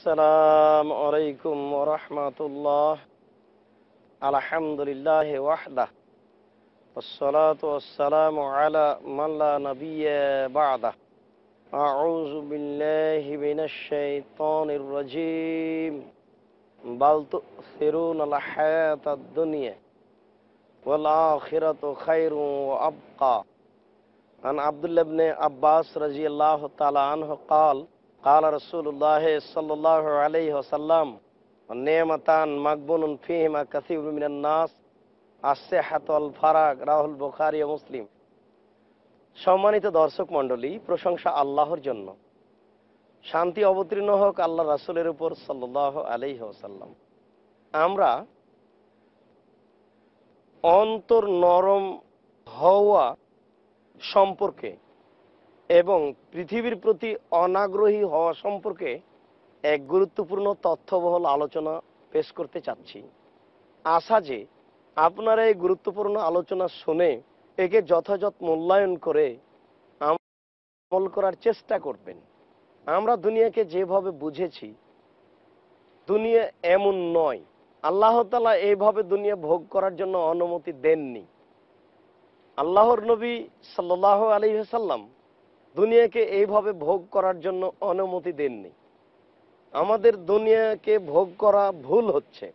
السلام عليكم ورحمة الله الحمد لله وحده والصلاة والسلام على من لا نبي بعده أعوذ بالله من الشيطان الرجيم بل تؤثرون الحياة الدنيا والآخرة خير وأبقى عن عبد الله بن عباس رضي الله تعالى عنه قال কাল রসুল্লাহ সাল্লাহ আলি ওসাল্লাম নেমতান মাকবুন ফিহিমা কাসিউমিনাস আসে হাতল ফারাক রাহুল বুখারি ও মুসলিম সম্মানিত দর্শক মণ্ডলী প্রশংসা আল্লাহর জন্য শান্তি অবতীর্ণ হোক আল্লাহ রাসুলের উপর সাল্লাহ আলি ওসাল্লাম আমরা অন্তর নরম হওয়া সম্পর্কে এবং পৃথিবীর প্রতি অনাগ্রহী হওয়া সম্পর্কে এক গুরুত্বপূর্ণ তথ্যবহল আলোচনা পেশ করতে চাচ্ছি আশা যে আপনারা এই গুরুত্বপূর্ণ আলোচনা শুনে একে যথাযথ মূল্যায়ন করে আমল করার চেষ্টা করবেন আমরা দুনিয়াকে যেভাবে বুঝেছি দুনিয়া এমন নয় আল্লাহ তালা এইভাবে দুনিয়া ভোগ করার জন্য অনুমতি দেননি আল্লাহর নবী সাল্লাহ আলী সাল্লাম দুনিয়াকে এইভাবে ভোগ করার জন্য অনুমতি দেননি আমাদের দুনিয়াকে ভোগ করা ভুল হচ্ছে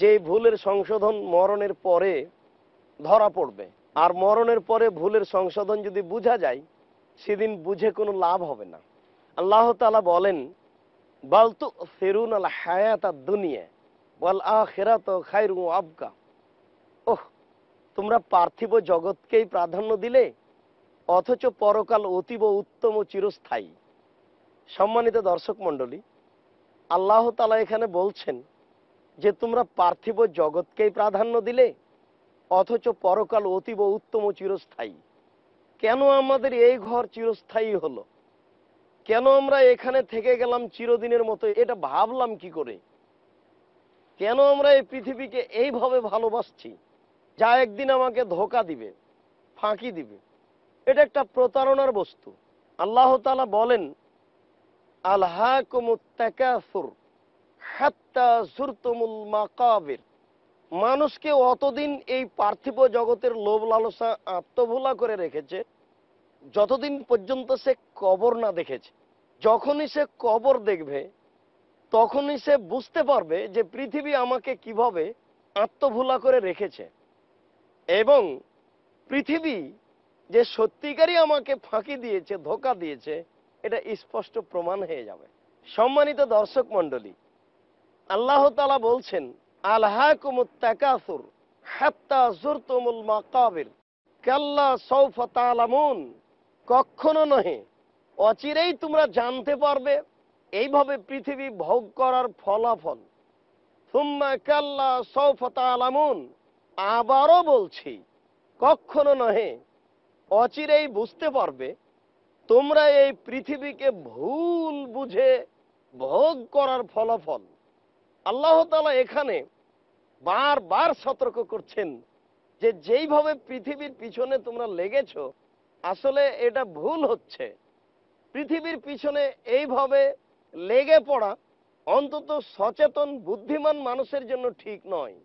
যে ভুলের সংশোধন মরণের পরে ধরা পড়বে আর মরণের পরে ভুলের সংশোধন যদি বোঝা যায় সেদিন বুঝে কোনো লাভ হবে না আল্লাহ তালা বলেন বালতু ফেরুন আল হায়াত দুনিয়া বল তো খাইরু আবকা ওহ তোমরা পার্থিব জগৎকেই প্রাধান্য দিলে অথচ পরকাল অতীব উত্তম চিরস্থায়ী সম্মানিত দর্শক মন্ডলী আল্লাহ তালা এখানে বলছেন যে তোমরা পার্থিব জগৎকেই প্রাধান্য দিলে অথচ পরকাল অতীব উত্তম চিরস্থায়ী কেন আমাদের এই ঘর চিরস্থায়ী হলো কেন আমরা এখানে থেকে গেলাম চিরদিনের মতো এটা ভাবলাম কি করে কেন আমরা এই পৃথিবীকে এইভাবে ভালোবাসছি যা একদিন আমাকে ধোকা দিবে ফাঁকি দিবে এটা একটা প্রতারণার বস্তু আল্লাহ তালা বলেন আল্লাহ কুমুত্তাকাসুর মানুষকে অতদিন এই পার্থিব জগতের লোভ লালসা আত্মভোলা করে রেখেছে যতদিন পর্যন্ত সে কবর না দেখেছে যখনই সে কবর দেখবে তখনই সে বুঝতে পারবে যে পৃথিবী আমাকে কিভাবে আত্মভোলা করে রেখেছে এবং পৃথিবী যে সত্যিকারই আমাকে ফাঁকি দিয়েছে ধোকা দিয়েছে এটা স্পষ্ট প্রমাণ হয়ে যাবে সম্মানিত দর্শক মন্ডলী আল্লাহ তালা বলছেন আল্লাহ কুমুত্তাকাসুর হাত্তা জুরতুমুল মাকাবির কাল্লা সৌফা কখনো নহে অচিরেই তোমরা জানতে পারবে এইভাবে পৃথিবী ভোগ করার ফলাফল থুম্মা কাল্লা সৌফা তালামুন আবারও বলছি কখনো নহে অচিরেই বুঝতে পারবে তোমরা এই পৃথিবীকে ভুল বুঝে ভোগ করার ফলাফল আল্লাহ তালা এখানে বারবার সতর্ক করছেন যে যেইভাবে পৃথিবীর পিছনে তোমরা লেগেছ আসলে এটা ভুল হচ্ছে পৃথিবীর পিছনে এইভাবে লেগে পড়া অন্তত সচেতন বুদ্ধিমান মানুষের জন্য ঠিক নয়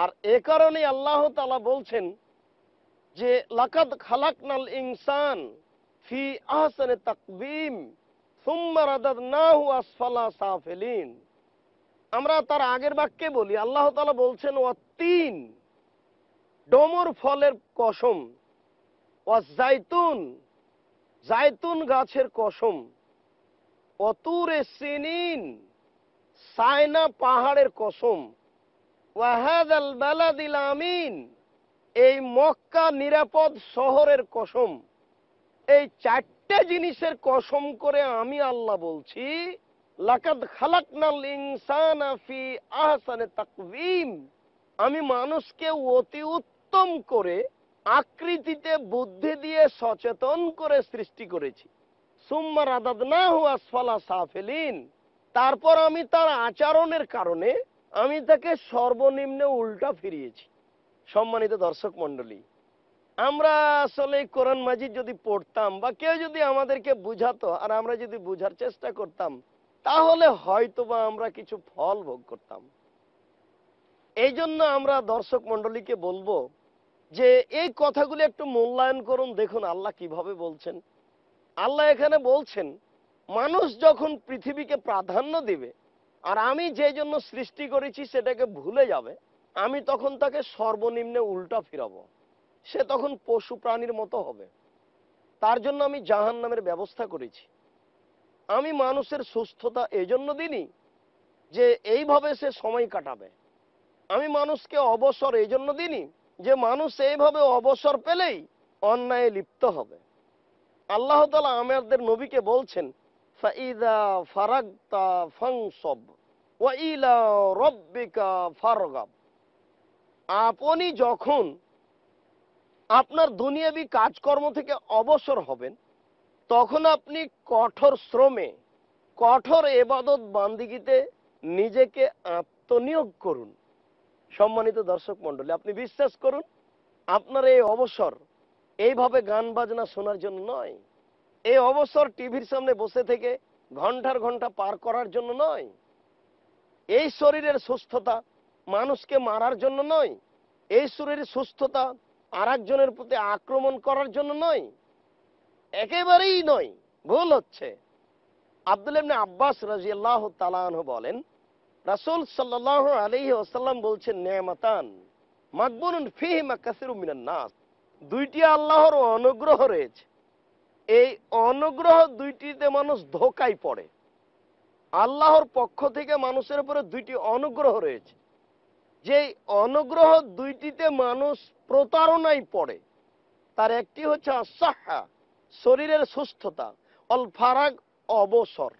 আর এ কারণে আল্লাহ তালা বলছেন যে লাকাদ খালাকনাল ইনসান ফি আহসানে তাকবিম আমরা তার আগের বাক্যে বলি আল্লাহ তালা বলছেন ও তিন ডোমর ফলের কসম ও জাইতুন জাইতুন গাছের কসম অতুরে সিনিন সাইনা পাহাড়ের কসম ওয়াহাদ আল বালাদিল আমিন এই মক্কা নিরাপদ শহরের কসম এই চারটে জিনিসের কসম করে আমি আল্লাহ বলছি লাকাদ খালাকনাল ইনসানা আহসানে তাকবিম আমি মানুষকে অতি উত্তম করে আকৃতিতে বুদ্ধি দিয়ে সচেতন করে সৃষ্টি করেছি সুম্মার আদাদ না হুয়া আসফালা সাফেলিন তারপর আমি তার আচরণের কারণে আমি তাকে সর্বনিম্নে উল্টা ফিরিয়েছি সম্মানিত দর্শক মন্ডলী আমরা আসলে কোরআন মাজিদ যদি পড়তাম বা কেউ যদি আমাদেরকে বুঝাতো আর আমরা যদি বুঝার চেষ্টা করতাম তাহলে হয়তোবা আমরা কিছু ফল ভোগ করতাম এই জন্য আমরা দর্শক মন্ডলীকে বলবো যে এই কথাগুলি একটু মূল্যায়ন করুন দেখুন আল্লাহ কিভাবে বলছেন আল্লাহ এখানে বলছেন মানুষ যখন পৃথিবীকে প্রাধান্য দিবে আর আমি যে জন্য সৃষ্টি করেছি সেটাকে ভুলে যাবে আমি তখন তাকে সর্বনিম্নে উল্টা ফিরাবো সে তখন পশু প্রাণীর মতো হবে তার জন্য আমি জাহান নামের ব্যবস্থা করেছি আমি মানুষের সুস্থতা এই জন্য দিনই যে এইভাবে সে সময় কাটাবে আমি মানুষকে অবসর এই জন্য দিনই যে মানুষ এইভাবে অবসর পেলেই অন্যায় লিপ্ত হবে আল্লাহ তালা আমাদের নবীকে বলছেন ফাইদা ফারাগতা ফাংসব ইলা রব্বিকা ফারগাব আপনি যখন আপনার দুনিয়াবি কাজকর্ম থেকে অবসর হবেন তখন আপনি কঠোর শ্রমে কঠোর এবাদত বান্দিগিতে নিজেকে আত্মনিয়োগ করুন সম্মানিত দর্শক মন্ডলী আপনি বিশ্বাস করুন আপনার এই অবসর এইভাবে গান বাজনা শোনার জন্য নয় এই অবসর টিভির সামনে বসে থেকে ঘন্টার ঘন্টা পার করার জন্য নয় এই শরীরের সুস্থতা মানুষকে মারার জন্য নয় এই সুরের সুস্থতা আর একজনের প্রতি আক্রমণ করার জন্য নয় একেবারেই নয় ভুল হচ্ছে আব্দুল আব্বাস আব্বাস আল্লাহ তালাহ বলেন রাসুল সাল্লাহ আলহি আসাল্লাম বলছেন নেমাতান মাকবুন নাস দুইটি আল্লাহর অনুগ্রহ রয়েছে এই অনুগ্রহ দুইটিতে মানুষ ধোকায় পড়ে আল্লাহর পক্ষ থেকে মানুষের উপরে দুইটি অনুগ্রহ রয়েছে যে অনুগ্রহ দুইটিতে মানুষ প্রতারণায় পড়ে তার একটি হচ্ছে আসাহা শরীরের সুস্থতা অল ফারাক অবসর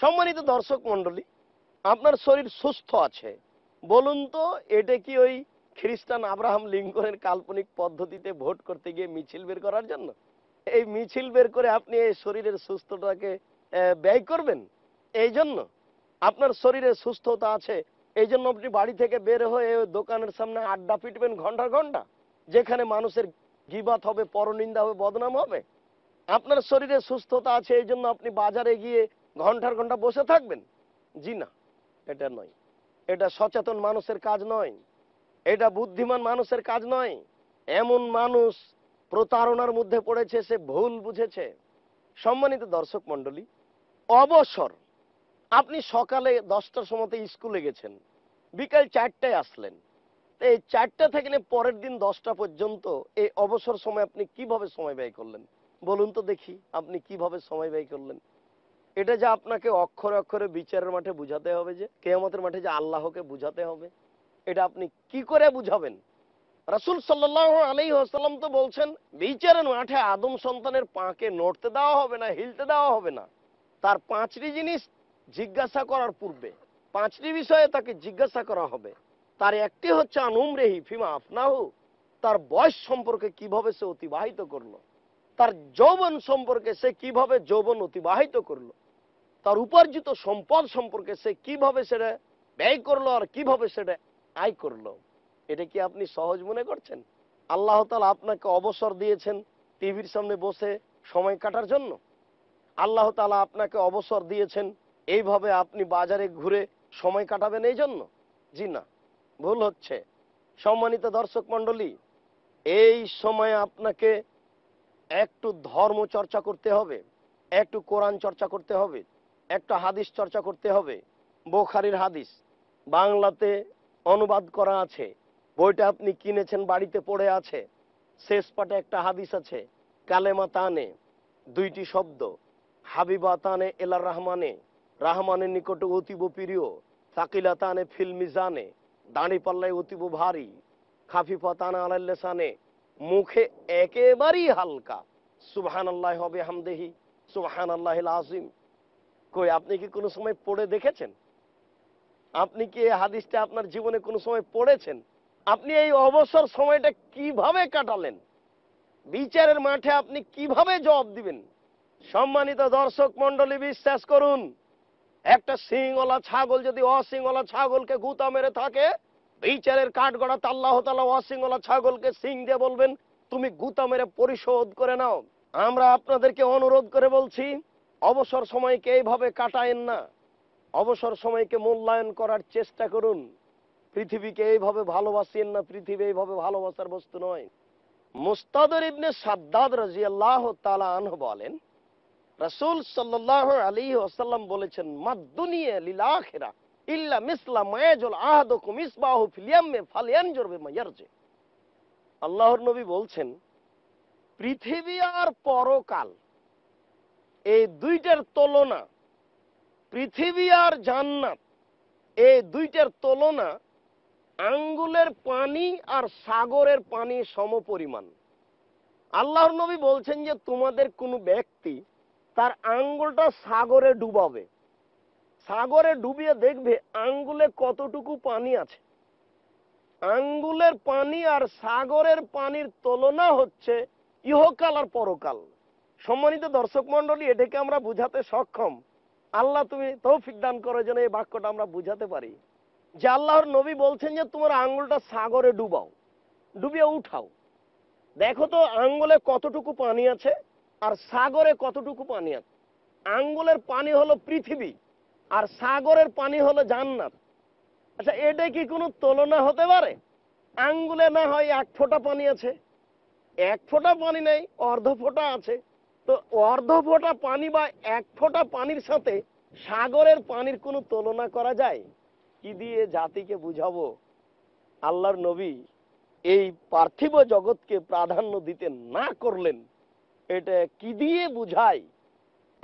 সম্মানিত দর্শক মন্ডলী আপনার শরীর সুস্থ আছে বলুন তো এটা কি ওই খ্রিস্টান আব্রাহাম লিঙ্কনের কাল্পনিক পদ্ধতিতে ভোট করতে গিয়ে মিছিল বের করার জন্য এই মিছিল বের করে আপনি এই শরীরের সুস্থতাকে ব্যয় করবেন এই জন্য আপনার শরীরে সুস্থতা আছে এই জন্য আপনি বাড়ি থেকে বের হয়ে দোকানের সামনে আড্ডা পিটবেন ঘন্টা ঘন্টা যেখানে মানুষের গিবাত হবে পরনিন্দা হবে বদনাম হবে আপনার শরীরে সুস্থতা আছে এই জন্য আপনি বাজারে গিয়ে ঘন্টার ঘন্টা বসে থাকবেন জি না এটা নয় এটা সচেতন মানুষের কাজ নয় এটা বুদ্ধিমান মানুষের কাজ নয় এমন মানুষ প্রতারণার মধ্যে পড়েছে সে ভুল বুঝেছে সম্মানিত দর্শক মন্ডলী অবসর আপনি সকালে দশটার সময়তে স্কুলে গেছেন বিকাল চারটায় আসলেন এই চারটা থাকলে পরের দিন দশটা পর্যন্ত এই অবসর সময় আপনি কিভাবে সময় ব্যয় করলেন বলুন তো দেখি আপনি কিভাবে সময় ব্যয় করলেন এটা যে আপনাকে অক্ষরে অক্ষরে বিচারের মাঠে বুঝাতে হবে যে কেয়ামতের মাঠে যে আল্লাহকে বুঝাতে হবে এটা আপনি কি করে বুঝাবেন রাসুল সাল্লাহ আলী আসাল্লাম তো বলছেন বিচারের মাঠে আদম সন্তানের পাঁকে নড়তে দেওয়া হবে না হিলতে দেওয়া হবে না তার পাঁচটি জিনিস জিজ্ঞাসা করার পূর্বে পাঁচটি বিষয়ে তাকে জিজ্ঞাসা করা হবে তার একটি হচ্ছে আনুমরেহি ফিমা আফনাহু তার বয়স সম্পর্কে কিভাবে সে অতিবাহিত করলো তার যৌবন সম্পর্কে সে কিভাবে যৌবন অতিবাহিত করলো তার উপার্জিত সম্পদ সম্পর্কে সে কিভাবে সেটা ব্যয় করলো আর কিভাবে সেটা আয় করলো এটা কি আপনি সহজ মনে করছেন আল্লাহ তালা আপনাকে অবসর দিয়েছেন টিভির সামনে বসে সময় কাটার জন্য আল্লাহ তালা আপনাকে অবসর দিয়েছেন এইভাবে আপনি বাজারে ঘুরে সময় কাটাবেন এই জন্য জি না ভুল হচ্ছে সম্মানিত দর্শক মন্ডলী এই সময় আপনাকে একটু ধর্ম চর্চা করতে হবে একটু কোরআন চর্চা করতে হবে একটা হাদিস চর্চা করতে হবে বোখারির হাদিস বাংলাতে অনুবাদ করা আছে বইটা আপনি কিনেছেন বাড়িতে পড়ে আছে শেষ পাটে একটা হাদিস আছে কালেমা তানে দুইটি শব্দ হাবিবা তানে এলার রহমানে রাহমানের নিকট অতীব প্রিয় সাকিলাতানে ফিল্মিজানে দাঁড়ি পাল্লায় অতীব ভারী খাফি ফতানা আলাল্লাসানে মুখে একেবারেই হালকা সুবহান আল্লাহ হবে হামদেহি সুবহান আল্লাহ আজিম কই আপনি কি কোনো সময় পড়ে দেখেছেন আপনি কি এই হাদিসটা আপনার জীবনে কোনো সময় পড়েছেন আপনি এই অবসর সময়টা কিভাবে কাটালেন বিচারের মাঠে আপনি কিভাবে জবাব দিবেন সম্মানিত দর্শক মন্ডলী বিশ্বাস করুন একটা সিংওয়ালা ছাগল যদি অসিংওয়ালা ছাগলকে গুতা মেরে থাকে বিচারের কাঠগড়া তাল্লাহ তালা অসিংওয়ালা ছাগলকে সিং দিয়ে বলবেন তুমি গুতা মেরে পরিশোধ করে নাও আমরা আপনাদেরকে অনুরোধ করে বলছি অবসর সময়কে এইভাবে কাটায়েন না অবসর সময়কে মূল্যায়ন করার চেষ্টা করুন পৃথিবীকে এইভাবে ভালোবাসেন না পৃথিবী এইভাবে ভালোবাসার বস্তু নয় মুস্তাদর ইবনে সাদ্দাদ রাজিয়াল্লাহ তালা আনহ বলেন রাসুল সাল্লাহ আলী আসাল্লাম বলেছেন লীলা লীলাখেরা ইল্লা মিসলা মায়াজল আহাদকুম ইসবাহু ফিলিয়ামে ফালিয়ান জরবে মায়ারজে আল্লাহর নবী বলছেন পৃথিবী আর পরকাল এই দুইটার তুলনা পৃথিবী আর জান্নাত এই দুইটার তুলনা আঙ্গুলের পানি আর সাগরের পানি সমপরিমাণ আল্লাহর নবী বলছেন যে তোমাদের কোনো ব্যক্তি তার আঙ্গুলটা সাগরে ডুবাবে সাগরে ডুবিয়ে দেখবে আঙ্গুলে কতটুকু পানি আছে আঙ্গুলের পানি আর সাগরের পানির তুলনা হচ্ছে ইহকাল আর পরকাল সম্মানিত দর্শক মন্ডলী এটাকে আমরা বুঝাতে সক্ষম আল্লাহ তুমি তৌফিক দান করো যেন এই বাক্যটা আমরা বুঝাতে পারি যে আল্লাহর নবী বলছেন যে তোমার আঙ্গুলটা সাগরে ডুবাও ডুবিয়ে উঠাও দেখো তো আঙ্গুলে কতটুকু পানি আছে আর সাগরে কতটুকু পানি আছে আঙ্গুলের পানি হলো পৃথিবী আর সাগরের পানি হলো জান্নাত আচ্ছা এটা কি কোনো তুলনা হতে পারে আঙ্গুলে না হয় এক ফোঁটা পানি আছে এক ফোঁটা পানি নেই অর্ধ ফোঁটা আছে তো অর্ধ ফোঁটা পানি বা এক ফোঁটা পানির সাথে সাগরের পানির কোনো তুলনা করা যায় কি দিয়ে জাতিকে বুঝাবো আল্লাহর নবী এই পার্থিব জগৎকে প্রাধান্য দিতে না করলেন এটা কি দিয়ে বুঝাই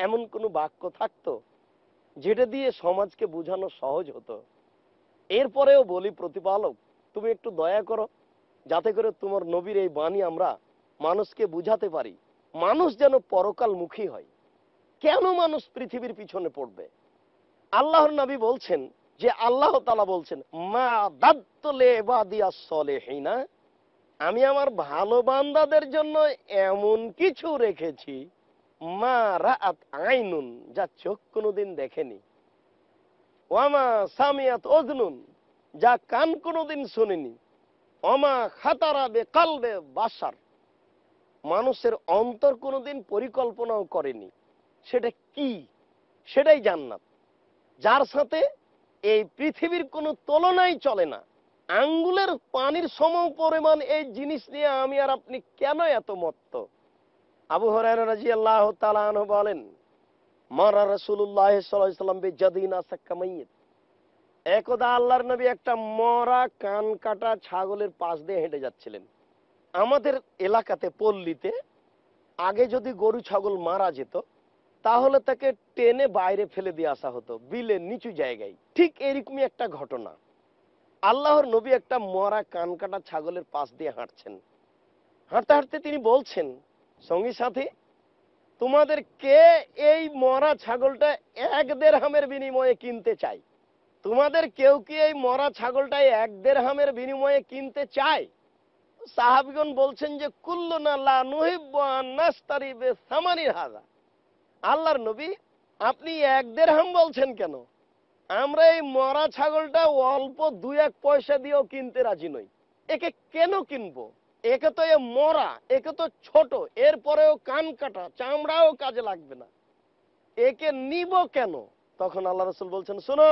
এমন কোনো বাক্য থাকতো যেটা দিয়ে সমাজকে বুঝানো সহজ হতো এরপরেও বলি প্রতিপালক তুমি একটু দয়া করো যাতে করে তোমার নবীর এই বাণী আমরা মানুষকে বুঝাতে পারি মানুষ যেন পরকালমুখী হয় কেন মানুষ পৃথিবীর পিছনে পড়বে আল্লাহর নবী বলছেন যে আল্লাহ তালা বলছেন মা দাত্তলে বা দিয়া সলে হেনা আমি আমার ভালো বান্দাদের জন্য এমন কিছু রেখেছি মা রাত আইনুন যা চোখ কোনোদিন দেখেনি ওয়ামা সামিয়াত অজনুন যা কান কোনোদিন শোনেনি অমা খাতারাবে বে বাসার মানুষের অন্তর কোনোদিন পরিকল্পনাও করেনি সেটা কি সেটাই জান্নাত যার সাথে এই পৃথিবীর কোনো তুলনাই চলে না আঙ্গুলের পানির সম পরিমাণ এই জিনিস নিয়ে আমি আর আপনি কেন এত মত্ত আবু হরাজি আল্লাহ তালান বলেন মারা রসুল্লাহ সাল্লাম বেজাদিনা সাক্কামাইয়ের একদা আল্লাহর নবী একটা মরা কান কাটা ছাগলের পাশ দিয়ে হেঁটে যাচ্ছিলেন আমাদের এলাকাতে পল্লীতে আগে যদি গরু ছাগল মারা যেত তাহলে তাকে টেনে বাইরে ফেলে দিয়ে আসা হতো বিলে নিচু জায়গায় ঠিক এরকমই একটা ঘটনা আল্লাহর নবী একটা মরা কান কাটা ছাগলের পাশ দিয়ে হাঁটছেন হাঁটতে হাঁটতে তিনি বলছেন সঙ্গী সাথী তোমাদের কে এই মরা ছাগলটা এক দেড় হামের বিনিময়ে কিনতে চাই তোমাদের কেউ কি এই মরা ছাগলটাই এক দেড় হামের বিনিময়ে কিনতে চায় সাহাবিগণ বলছেন যে সামানির হাজা আল্লাহর নবী আপনি এক দেড় হাম বলছেন কেন আমরা এই মরা ছাগলটা অল্প দু এক পয়সা দিয়েও কিনতে রাজি নই একে কেন কিনবো একে তো এ মরা একে তো ছোট এরপরেও কান কাটা চামড়াও কাজে লাগবে না একে নিব কেন তখন আল্লাহ রসুল বলছেন শোনো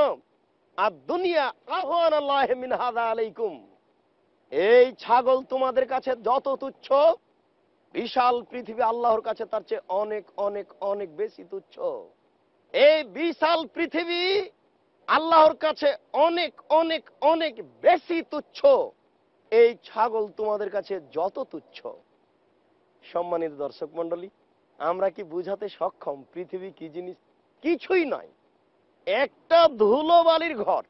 আর দুনিয়া আহ্বান আল্লাহ মিনহাদা আলাইকুম এই ছাগল তোমাদের কাছে যত তুচ্ছ বিশাল পৃথিবী আল্লাহর কাছে তার চেয়ে অনেক অনেক অনেক বেশি তুচ্ছ এই বিশাল পৃথিবী আল্লাহর কাছে অনেক অনেক অনেক বেশি তুচ্ছ এই ছাগল তোমাদের কাছে যত তুচ্ছ সম্মানিত দর্শক মন্ডলী আমরা কি বুঝাতে সক্ষম পৃথিবী কি জিনিস কিছুই নয় একটা ধুলোবালির ঘর